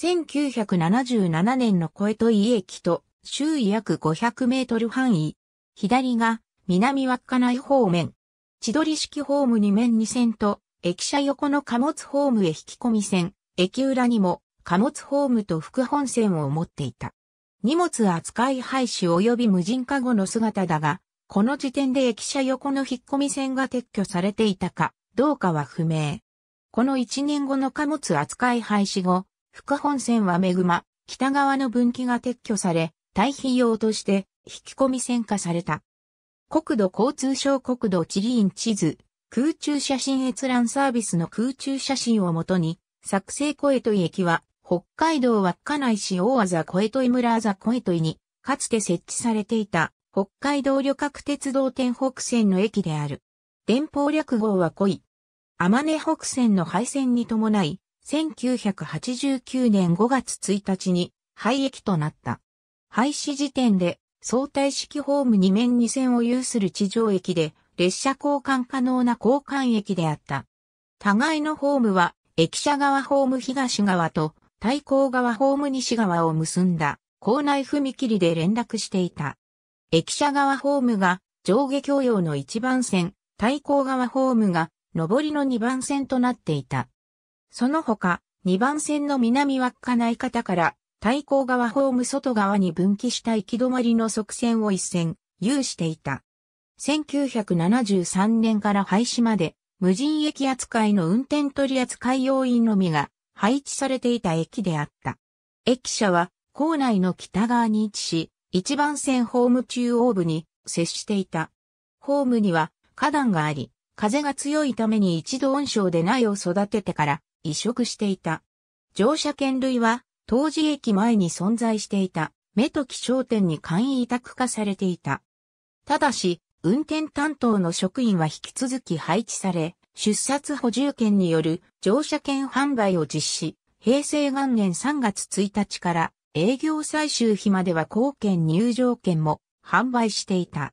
1977年の小江戸井駅と周囲約500メートル範囲。左が南稚内方面。千鳥式ホーム2面2線と駅舎横の貨物ホームへ引き込み線。駅裏にも貨物ホームと副本線を持っていた。荷物扱い廃止及び無人化後の姿だが、この時点で駅舎横の引っ込み線が撤去されていたかどうかは不明。この1年後の貨物扱い廃止後、福本線は恵ま、北側の分岐が撤去され、対比用として引き込み線化された。国土交通省国土地理院地図、空中写真閲覧サービスの空中写真をもとに、作成小江戸駅は、北海道稚内市大字小江戸井村座小江戸井に、かつて設置されていた、北海道旅客鉄道天北線の駅である。電報略号は濃い。天根北線の廃線に伴い、1989年5月1日に廃駅となった。廃止時点で相対式ホーム2面2線を有する地上駅で列車交換可能な交換駅であった。互いのホームは駅舎側ホーム東側と対向側ホーム西側を結んだ校内踏切で連絡していた。駅舎側ホームが上下共用の1番線、対向側ホームが上りの2番線となっていた。その他、2番線の南かない方から対向側ホーム外側に分岐した行き止まりの側線を一線、有していた。1973年から廃止まで、無人駅扱いの運転取扱要員のみが配置されていた駅であった。駅舎は構内の北側に位置し、一番線ホーム中央部に接していた。ホームには花壇があり、風が強いために一度温床で苗を育ててから移植していた。乗車券類は、当時駅前に存在していた、目と気商店に簡易委託化されていた。ただし、運転担当の職員は引き続き配置され、出札補充券による乗車券販売を実施、平成元年3月1日から営業最終日までは公券入場券も販売していた。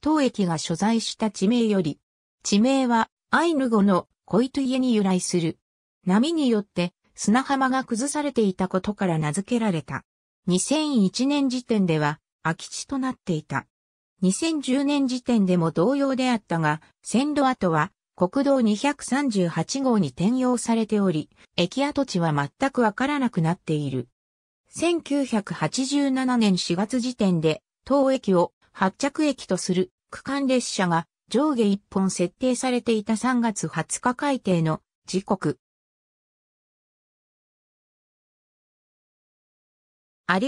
当駅が所在した地名より、地名はアイヌ語のコイト家に由来する。波によって砂浜が崩されていたことから名付けられた。2001年時点では空き地となっていた。2010年時点でも同様であったが、線路跡は国道238号に転用されており、駅跡地は全くわからなくなっている。1987年4月時点で、当駅を発着駅とする区間列車が上下1本設定されていた3月20日改定の時刻あり